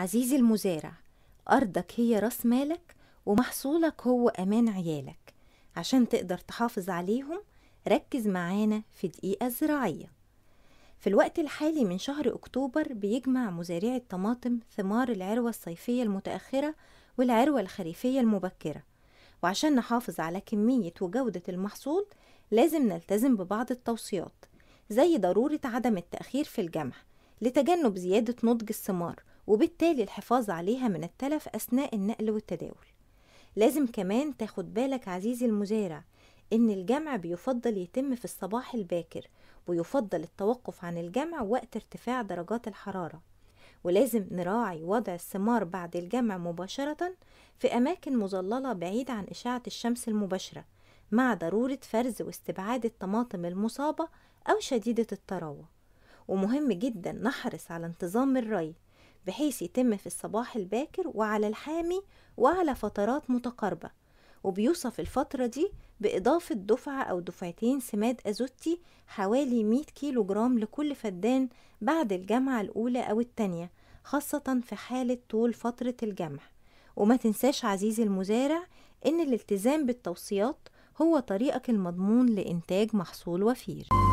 عزيزي المزارع أرضك هي راس مالك ومحصولك هو أمان عيالك عشان تقدر تحافظ عليهم ركز معانا في دقيقة زراعية في الوقت الحالي من شهر أكتوبر بيجمع مزارعي الطماطم ثمار العروة الصيفية المتأخرة والعروة الخريفية المبكرة وعشان نحافظ على كمية وجودة المحصول لازم نلتزم ببعض التوصيات زي ضرورة عدم التأخير في الجمع لتجنب زيادة نضج الثمار وبالتالي الحفاظ عليها من التلف أثناء النقل والتداول لازم كمان تاخد بالك عزيزي المزارع إن الجمع بيفضل يتم في الصباح الباكر ويفضل التوقف عن الجمع وقت ارتفاع درجات الحرارة ولازم نراعي وضع الثمار بعد الجمع مباشرة في أماكن مظللة بعيد عن إشعة الشمس المباشرة مع ضرورة فرز واستبعاد الطماطم المصابة أو شديدة التروى ومهم جدا نحرص على انتظام الري بحيث يتم في الصباح الباكر وعلى الحامي وعلى فترات متقاربة وبيوصف الفترة دي بإضافة دفعة أو دفعتين سماد أزوتي حوالي 100 كيلو جرام لكل فدان بعد الجمعة الأولى أو التانية خاصة في حالة طول فترة الجمع وما تنساش عزيزي المزارع إن الالتزام بالتوصيات هو طريقك المضمون لإنتاج محصول وفير